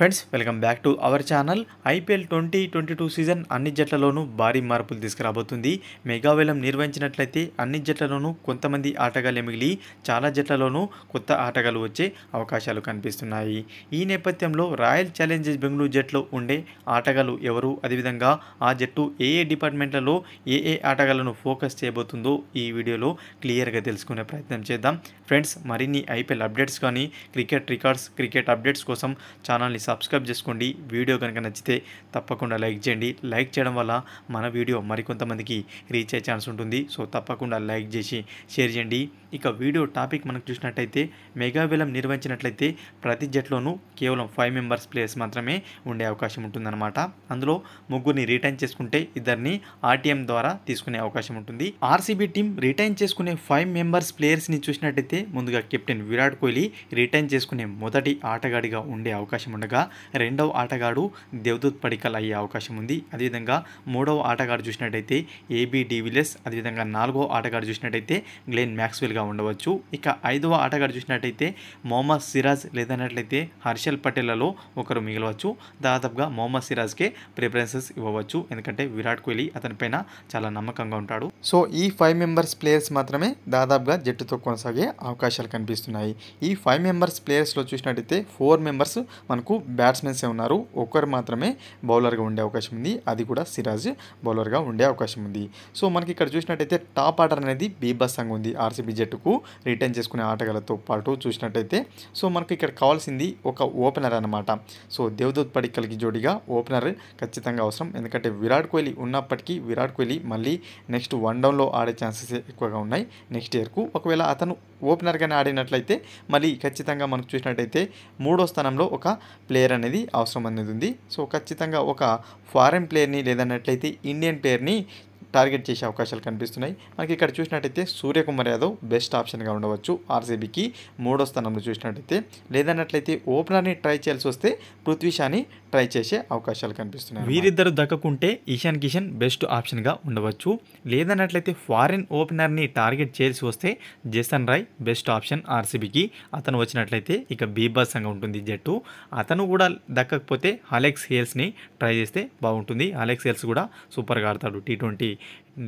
friends welcome back to our channel IPL twenty twenty two season అన్ని జట్లలోనూ భారీ మార్పులు తీసుకురాబోతుంది మెగావేలం నిర్వహించినట్లయితే అన్ని జట్లలోనూ కొంతమంది ఆటగాళ్ళు మిగిలి చాలా జట్లలోనూ కొత్త ఆటగాళ్ళు వచ్చే అవకాశాలు కనిపిస్తున్నాయి ఈ నేపథ్యంలో రాయల్ ఛాలెంజర్స్ బెంగళూరు జట్లో ఉండే ఆటగాళ్ళు ఎవరు అదేవిధంగా ఆ జట్టు ఏ ఏ డిపార్ట్మెంట్లలో ఏ ఏ ఆటగాళ్లను ఫోకస్ చేయబోతుందో ఈ వీడియోలో క్లియర్గా తెలుసుకునే ప్రయత్నం చేద్దాం ఫ్రెండ్స్ మరిన్ని ఐపీఎల్ అప్డేట్స్ కానీ క్రికెట్ రికార్డ్స్ క్రికెట్ అప్డేట్స్ కోసం ఛానల్ని సబ్స్క్రైబ్ చేసుకోండి వీడియో కనుక నచ్చితే తప్పకుండా లైక్ చేయండి లైక్ చేయడం వల్ల మన వీడియో మరికొంతమందికి రీచ్ అయ్యే ఛాన్స్ ఉంటుంది సో తప్పకుండా లైక్ చేసి షేర్ చేయండి ఇక వీడియో టాపిక్ మనకు చూసినట్టయితే మెగా విలం నిర్వహించినట్లయితే ప్రతి జట్లోనూ కేవలం ఫైవ్ మెంబర్స్ ప్లేయర్స్ మాత్రమే ఉండే అవకాశం ఉంటుందన్నమాట అందులో ముగ్గురిని రిటైన్ చేసుకుంటే ఇద్దరిని ఆర్టీఎం ద్వారా తీసుకునే అవకాశం ఉంటుంది ఆర్సీబీ టీం రిటైన్ చేసుకునే ఫైవ్ మెంబర్స్ ప్లేయర్స్ని చూసినట్టయితే ముందుగా కెప్టెన్ విరాట్ కోహ్లీ రిటైన్ చేసుకునే మొదటి ఆటగాడిగా ఉండే అవకాశం ఉండగా రెండవ ఆటగాడు దేవదూత్ పడికల్ అయ్యే అవకాశం ఉంది అదేవిధంగా మూడవ ఆటగాడు చూసినట్టయితే ఏబీ డివిలియర్స్ అదేవిధంగా నాలుగో ఆటగాడు చూసినట్టయితే గ్లెన్ మ్యాక్స్వెల్గా ఆటగాడిగా ఉండవచ్చు ఇక ఐదవ ఆటగాడు చూసినట్టయితే మొహమ్మద్ సిరాజ్ లేదన్నట్లయితే హర్షల్ పటేళ్లలో ఒకరు మిగలవచ్చు దాదాపుగా మొహమ్మద్ సిరాజ్కే ప్రిఫరెన్సెస్ ఇవ్వవచ్చు ఎందుకంటే విరాట్ కోహ్లీ అతనిపైన చాలా నమ్మకంగా ఉంటాడు సో ఈ ఫైవ్ మెంబర్స్ ప్లేయర్స్ మాత్రమే దాదాపుగా జట్టుతో కొనసాగే అవకాశాలు కనిపిస్తున్నాయి ఈ ఫైవ్ మెంబర్స్ ప్లేయర్స్లో చూసినట్టయితే ఫోర్ మెంబర్స్ మనకు బ్యాట్స్మెన్సే ఉన్నారు ఒకరు మాత్రమే బౌలర్గా ఉండే అవకాశం ఉంది అది కూడా సిరాజ్ బౌలర్గా ఉండే అవకాశం ఉంది సో మనకి ఇక్కడ చూసినట్టయితే టాప్ ఆర్డర్ అనేది సంగ్ ఉంది ఆర్సీబీ జట్ రేటుకు రిటర్న్ చేసుకునే ఆటగాళ్ళతో పాటు చూసినట్టయితే సో మనకు ఇక్కడ కావాల్సింది ఒక ఓపెనర్ అనమాట సో దేవదూత్ పడిక్కలకి జోడిగా ఓపెనర్ ఖచ్చితంగా అవసరం ఎందుకంటే విరాట్ కోహ్లీ ఉన్నప్పటికీ విరాట్ కోహ్లీ మళ్ళీ నెక్స్ట్ వన్ డౌన్లో ఆడే ఛాన్సెస్ ఎక్కువగా ఉన్నాయి నెక్స్ట్ ఇయర్కు ఒకవేళ అతను ఓపెనర్గానే ఆడినట్లయితే మళ్ళీ ఖచ్చితంగా మనం చూసినట్టయితే మూడో స్థానంలో ఒక ప్లేయర్ అనేది అవసరం అనేది ఉంది సో ఖచ్చితంగా ఒక ఫారెన్ ప్లేయర్ని లేదన్నట్లయితే ఇండియన్ ప్లేయర్ని టార్గెట్ చేసే అవకాశాలు కనిపిస్తున్నాయి మనకి ఇక్కడ చూసినట్టయితే సూర్యకుమార్ యాదవ్ బెస్ట్ ఆప్షన్గా ఉండవచ్చు ఆర్సీబీకి మూడో స్థానంలో చూసినట్టయితే లేదన్నట్లయితే ఓపెనర్ని ట్రై చేయాల్సి వస్తే పృథ్వీషాని ట్రై చేసే అవకాశాలు కనిపిస్తున్నాయి వీరిద్దరు దక్కకుంటే ఇషాన్ కిషన్ బెస్ట్ ఆప్షన్గా ఉండవచ్చు లేదన్నట్లయితే ఫారిన్ ఓపెనర్ని టార్గెట్ చేయాల్సి వస్తే జసన్ రాయ్ బెస్ట్ ఆప్షన్ ఆర్సీబీకి అతను వచ్చినట్లయితే ఇక బీభత్సంగా ఉంటుంది జట్టు అతను కూడా దక్కకపోతే అలెక్స్ హేల్స్ని ట్రై చేస్తే బాగుంటుంది అలెక్స్ హేల్స్ కూడా సూపర్గా ఆడతాడు టీ ట్వంటీ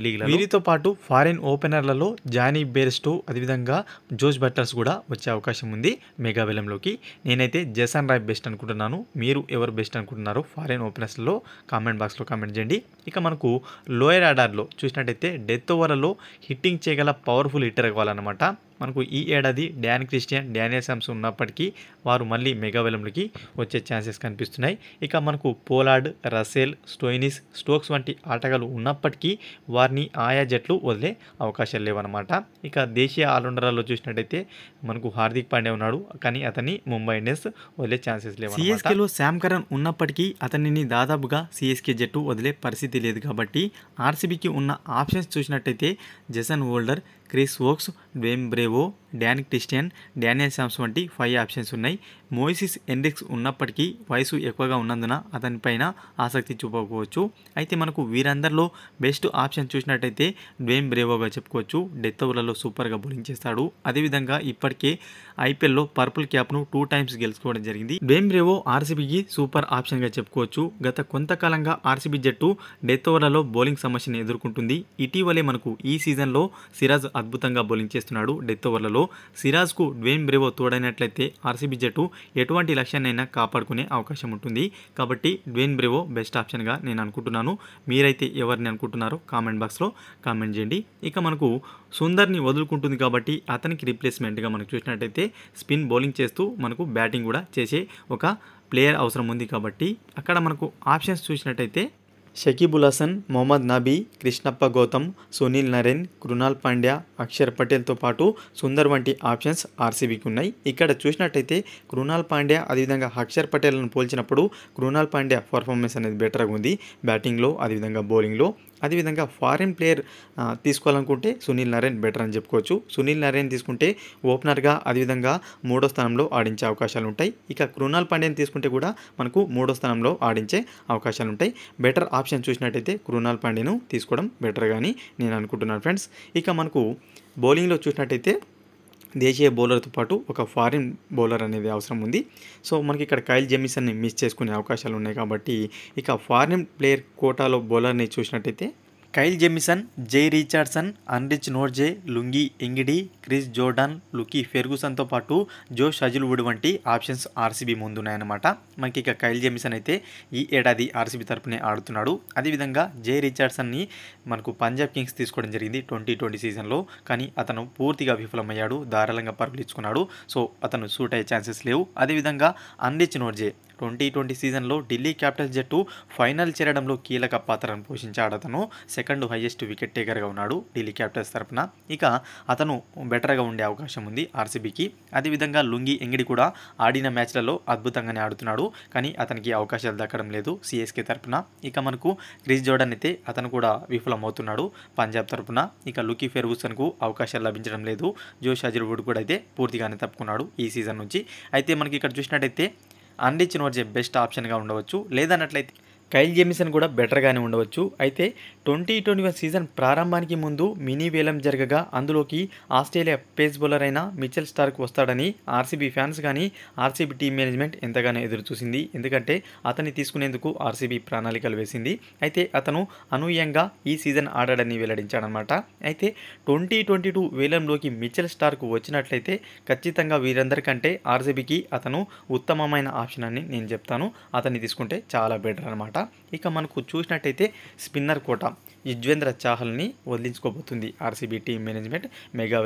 లీగ్లో వీరితో పాటు ఫారిన్ ఓపెనర్లలో జానీ బేర్స్టో అదేవిధంగా జోష్ బట్టర్స్ కూడా వచ్చే అవకాశం ఉంది మెగాబెలంలోకి నేనైతే జసన్ రాయ్ బెస్ట్ అనుకుంటున్నాను మీరు ఎవరు బెస్ట్ అనుకుంటున్నారో ఫారిన్ ఓపెనర్స్లో కామెంట్ బాక్స్లో కామెంట్ చేయండి ఇక మనకు లోయర్ ఆర్డర్లో చూసినట్టయితే డెత్ ఓవర్లలో హిట్టింగ్ చేయగల పవర్ఫుల్ హిట్టర్ కావాలన్నమాట మనకు ఈ ఏడాది డ్యాన్ క్రిస్టియన్ డానియల్ సమ్స్ ఉన్నప్పటికీ వారు మళ్ళీ మెగా విలంలకి వచ్చే ఛాన్సెస్ కనిపిస్తున్నాయి ఇక మనకు పోలార్డ్ రసేల్ స్టోయినిస్ స్టోక్స్ వంటి ఆటగాళ్ళు ఉన్నప్పటికీ వారిని ఆయా జట్లు వదిలే అవకాశాలు లేవన్నమాట ఇక దేశీయ ఆల్రౌండర్లలో చూసినట్టయితే మనకు హార్దిక్ పాండే ఉన్నాడు కానీ అతన్ని ముంబై ఇండియన్స్ వదిలే ఛాన్సెస్ లేవు సిఎస్కేలో శామ్ కరణ్ ఉన్నప్పటికీ అతనిని దాదాపుగా సిఎస్కే జట్టు వదిలే పరిస్థితి లేదు కాబట్టి ఆర్సీబీకి ఉన్న ఆప్షన్స్ చూసినట్టయితే Jason Holder Chris Woakes Dwayne Bravo Dan Christian Daniel Sams వంటి ఫైవ్ ఆప్షన్స్ ఉన్నాయి మోయిసిస్ ఎండెక్స్ ఉన్నప్పటికీ వయసు ఎక్కువగా ఉన్నందున అతనిపైన ఆసక్తి చూపకపోవచ్చు అయితే మనకు వీరందరిలో బెస్ట్ ఆప్షన్ చూసినట్టయితే డ్వేమ్ బ్రేవోగా చెప్పుకోవచ్చు డెత్ ఓవర్లలో సూపర్గా బౌలింగ్ చేస్తాడు అదేవిధంగా ఇప్పటికే ఐపీఎల్లో పర్పుల్ క్యాప్ను టూ టైమ్స్ గెలుచుకోవడం జరిగింది డ్వేమ్ బ్రేవో ఆర్సీబీకి సూపర్ ఆప్షన్గా చెప్పుకోవచ్చు గత కొంతకాలంగా ఆర్సీబీ జట్టు డెత్ ఓవర్లలో బౌలింగ్ సమస్యను ఎదుర్కొంటుంది ఇటీవలే మనకు ఈ సీజన్లో సిరాజ్ అద్భుతంగా బౌలింగ్ చేస్తున్నాడు డెత్ ఓవర్లలో సిరాజ్కు డ్వేమ్ బ్రేవో తోడైనట్లయితే ఆర్సీబీ జట్టు ఎటువంటి లక్ష్యాన్నైనా కాపాడుకునే అవకాశం ఉంటుంది కాబట్టి డ్వేన్ బ్రివో బెస్ట్ ఆప్షన్గా నేను అనుకుంటున్నాను మీరైతే ఎవరిని అనుకుంటున్నారో కామెంట్ బాక్స్లో కామెంట్ చేయండి ఇక మనకు సుందర్ని వదులుకుంటుంది కాబట్టి అతనికి రీప్లేస్మెంట్గా మనకు చూసినట్టయితే స్పిన్ బౌలింగ్ చేస్తూ మనకు బ్యాటింగ్ కూడా చేసే ఒక ప్లేయర్ అవసరం ఉంది కాబట్టి అక్కడ మనకు ఆప్షన్స్ చూసినట్టయితే షకీబుల్ హసన్ మొహమ్మద్ నబీ కృష్ణప్ప గౌతమ్ సునీల్ నరేన్ కృణాల్ పాండ్యా అక్షర్ పటేల్తో పాటు సుందర్ వంటి ఆప్షన్స్ ఆర్సీబీకి ఉన్నాయి ఇక్కడ చూసినట్టయితే కృణాల్ పాండ్యా అదేవిధంగా అక్షర్ పటేల్ను పోల్చినప్పుడు కృణాల్ పాండ్యా పర్ఫార్మెన్స్ అనేది బెటర్గా ఉంది బ్యాటింగ్లో అదేవిధంగా బౌలింగ్లో అదేవిధంగా ఫారిన్ ప్లేయర్ తీసుకోవాలనుకుంటే సునీల్ నరేన్ బెటర్ అని చెప్పుకోవచ్చు సునీల్ నరేన్ తీసుకుంటే ఓపెనర్గా అదేవిధంగా మూడో స్థానంలో ఆడించే అవకాశాలు ఉంటాయి ఇక కృణాల్ పాండ్యాని తీసుకుంటే కూడా మనకు మూడో స్థానంలో ఆడించే అవకాశాలు ఉంటాయి బెటర్ ఆప్షన్ చూసినట్టయితే కృణాల్ పాండ్యను తీసుకోవడం బెటర్ కానీ నేను అనుకుంటున్నాను ఫ్రెండ్స్ ఇక మనకు బౌలింగ్లో చూసినట్టయితే దేశీయ బౌలర్తో పాటు ఒక ఫారిన్ బౌలర్ అనేది అవసరం ఉంది సో మనకి ఇక్కడ కైల్ జెమిసన్ని మిస్ చేసుకునే అవకాశాలు ఉన్నాయి కాబట్టి ఇక ఫారిన్ ప్లేయర్ కోటాలో బౌలర్ని చూసినట్టయితే Kyle Jamieson Jhye Richardson Anrich Nortje Lungi Ngidi Chris Jordan Lockie ఫెర్గుసన్తో పాటు జో షజిల్వుడ్ వంటి ఆప్షన్స్ ఆర్సీబీ ముందున్నాయన్నమాట మనకి ఇక కైల్ జెమిసన్ అయితే ఈ ఏడాది ఆర్సీబీ తరపునే ఆడుతున్నాడు అదేవిధంగా జై రిచార్డ్సన్ని మనకు పంజాబ్ కింగ్స్ తీసుకోవడం జరిగింది ట్వంటీ ట్వంటీ సీజన్లో కానీ అతను పూర్తిగా విఫలమయ్యాడు దారాళంగా పరుగులు ఇచ్చుకున్నాడు సో అతను సూట్ అయ్యే ఛాన్సెస్ లేవు అదేవిధంగా అన్రిచ్ నోర్జే ట్వంటీ ట్వంటీ సీజన్లో ఢిల్లీ క్యాపిటల్స్ జట్టు ఫైనల్ చేరడంలో కీలక పాత్రను పోషించాడు అతను సెకండ్ హైయెస్ట్ వికెట్ టేకర్గా ఉన్నాడు ఢిల్లీ క్యాపిటల్స్ తరఫున ఇక అతను బెటర్గా ఉండే అవకాశం ఉంది ఆర్సీబీకి అదేవిధంగా లుంగి ఎంగిడి కూడా ఆడిన మ్యాచ్లలో అద్భుతంగానే ఆడుతున్నాడు కానీ అతనికి అవకాశాలు దక్కడం లేదు సిఎస్కే తరఫున ఇక మనకు క్రిస్ జోర్డన్ అయితే అతను కూడా విఫలమవుతున్నాడు పంజాబ్ తరఫున ఇక లుకీ ఫెర్గూసన్కు అవకాశాలు లభించడం లేదు జోష్ అజర్వుడ్ కూడా అయితే పూర్తిగానే తప్పుకున్నాడు ఈ సీజన్ నుంచి అయితే మనకి ఇక్కడ చూసినట్టయితే అన్రిచ్ నోట్స్ బెస్ట్ ఆప్షన్గా ఉండవచ్చు లేదన్నట్లయితే కైల్ జేమిసన్ కూడా బెటర్గానే ఉండవచ్చు అయితే ట్వంటీ ట్వంటీ వన్ సీజన్ ప్రారంభానికి ముందు మినీ వేలం జరగగా అందులోకి ఆస్ట్రేలియా పేస్ బౌలర్ అయిన మిచెల్ స్టార్క్ వస్తాడని ఆర్సీబీ ఫ్యాన్స్ కానీ ఆర్సీబీ టీమ్ మేనేజ్మెంట్ ఎంతగానో ఎదురుచూసింది ఎందుకంటే అతన్ని తీసుకునేందుకు ఆర్సీబీ ప్రణాళికలు వేసింది అయితే అతను అనూహ్యంగా ఈ సీజన్ ఆడాడని వెల్లడించాడనమాట అయితే ట్వంటీ ట్వంటీ టూ వేలంలోకి మిచెల్ స్టార్క్ వచ్చినట్లయితే ఖచ్చితంగా వీరందరికంటే ఆర్సీబీకి అతను ఉత్తమమైన ఆప్షన్ అని నేను చెప్తాను అతన్ని తీసుకుంటే చాలా బెటర్ అనమాట ఇక మనకు చూసినట్టయితే స్పిన్నర్ కోట యుజ్వేంద్ర చాహల్ని వదిలించుకోబోతుంది ఆర్సీబీ టీం మేనేజ్మెంట్ మెగా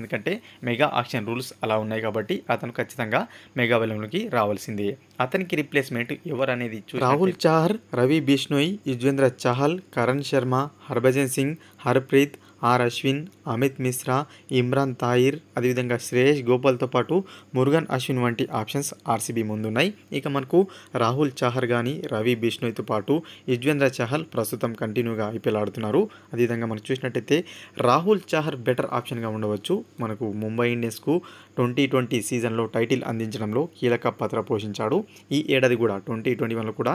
ఎందుకంటే మెగా ఆక్షన్ రూల్స్ అలా ఉన్నాయి కాబట్టి అతను ఖచ్చితంగా మెగా వెలంలోకి రావాల్సిందే అతనికి రీప్లేస్మెంట్ ఎవరు అనేది రాహుల్ చాహర్ రవి బిష్ణోయ్ యుజ్వేంద్ర చాహల్ కరణ్ శర్మ హర్భజన్ సింగ్ హర్ప్రీత్ ఆర్ అశ్విన్ అమిత్ మిశ్రా ఇమ్రాన్ తాయిర్ అదేవిధంగా శ్రేయస్ గోపాల్తో పాటు మురుగన్ అశ్విన్ వంటి ఆప్షన్స్ ఆర్సీబీ ముందున్నాయి ఇక మనకు రాహుల్ చహర్ కానీ రవి బిష్ణోయ్తో పాటు యుజ్వేంద్ర చహల్ ప్రస్తుతం కంటిన్యూగా ఐపీఎల్ ఆడుతున్నారు అదేవిధంగా మనం చూసినట్టయితే రాహుల్ చహర్ బెటర్ ఆప్షన్గా ఉండవచ్చు మనకు ముంబై ఇండియన్స్కు ట్వంటీ ట్వంటీ సీజన్లో టైటిల్ అందించడంలో కీలక పాత్ర పోషించాడు ఈ ఏడాది కూడా ట్వంటీ ట్వంటీ వన్లో కూడా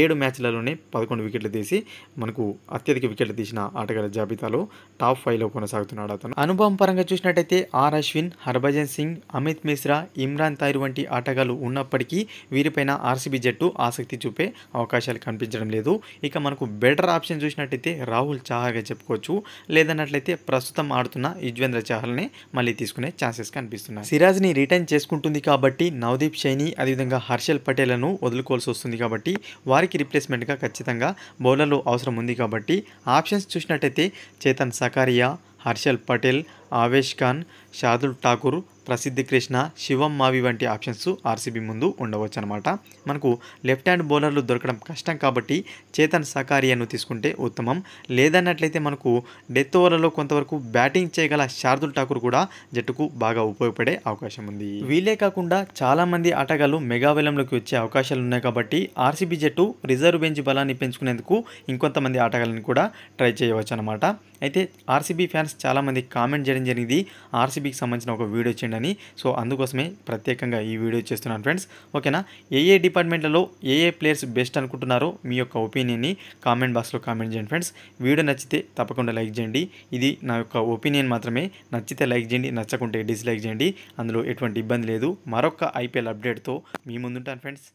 ఏడు మ్యాచ్లలోనే పదకొండు వికెట్లు తీసి మనకు అత్యధిక వికెట్లు తీసిన ఆటగాళ్ళ జాబితాలో టాప్ ఫైవ్లో కొనసాగుతున్నాడు అతను అనుభవం పరంగా చూసినట్టయితే ఆర్ అశ్విన్ హర్భజన్ సింగ్ అమిత్ మిశ్రా ఇమ్రాన్ తాయిర్ వంటి ఆటగాళ్లు ఉన్నప్పటికీ వీరిపైన ఆర్సీబీ జట్టు ఆసక్తి చూపే అవకాశాలు కనిపించడం లేదు ఇక మనకు బెటర్ ఆప్షన్ చూసినట్టయితే రాహుల్ చాహాగా చెప్పుకోవచ్చు లేదన్నట్లయితే ప్రస్తుతం ఆడుతున్న యుజ్వేంద్ర చాహల్నే మళ్ళీ తీసుకునే ఛాన్సెస్ కనిపిస్తున్నాయి సిరాజ్ని రిటర్న్ చేసుకుంటుంది కాబట్టి నవదీప్ షైని అదేవిధంగా హర్షల్ పటేల్ను వదులుకోవాల్సి వస్తుంది కాబట్టి వారికి రిప్లేస్మెంట్గా ఖచ్చితంగా బౌలర్లు అవసరం ఉంది కాబట్టి ఆప్షన్స్ చూసినట్టయితే చేతన్ करण सकारिया हर्षल पटेल ఆవేష్ ఖాన్ షాదుల్ ఠాకూర్ ప్రసిద్ధి కృష్ణ శివం మావి వంటి ఆప్షన్స్ ఆర్సీబీ ముందు ఉండవచ్చు అనమాట మనకు లెఫ్ట్ హ్యాండ్ బౌలర్లు దొరకడం కష్టం కాబట్టి చేతన్ సకారియాను తీసుకుంటే ఉత్తమం లేదన్నట్లయితే మనకు డెత్ ఓవర్లలో కొంతవరకు బ్యాటింగ్ చేయగల శార్దుల్ ఠాకూర్ కూడా జట్టుకు బాగా ఉపయోగపడే అవకాశం ఉంది వీలే కాకుండా చాలామంది ఆటగాళ్లు మెగావెలంలోకి వచ్చే అవకాశాలు ఉన్నాయి కాబట్టి ఆర్సీబీ జట్టు రిజర్వ్ బెంచ్ బలాన్ని పెంచుకునేందుకు ఇంకొంతమంది ఆటగాళ్ళని కూడా ట్రై చేయవచ్చు అనమాట అయితే ఆర్సీబీ ఫ్యాన్స్ చాలామంది కామెంట్ చేయడం జరిగింది ఆర్సీబీకి సంబంధించిన ఒక వీడియో చేయండి సో అందుకోసమే ప్రత్యేకంగా ఈ వీడియో చేస్తున్నాను ఫ్రెండ్స్ ఓకేనా ఏ ఏ డిపార్ట్మెంట్లలో ఏ ఏ ప్లేయర్స్ బెస్ట్ అనుకుంటున్నారో మీ యొక్క ఒపీనియన్ని కామెంట్ బాక్స్లో కామెంట్ చేయండి ఫ్రెండ్స్ వీడియో నచ్చితే తప్పకుండా లైక్ చేయండి ఇది నా యొక్క ఒపీనియన్ మాత్రమే నచ్చితే లైక్ చేయండి నచ్చకుంటే డిస్లైక్ చేయండి అందులో ఎటువంటి ఇబ్బంది లేదు మరొక ఐపీఎల్ అప్డేట్తో మీ ముందుంటాను ఫ్రెండ్స్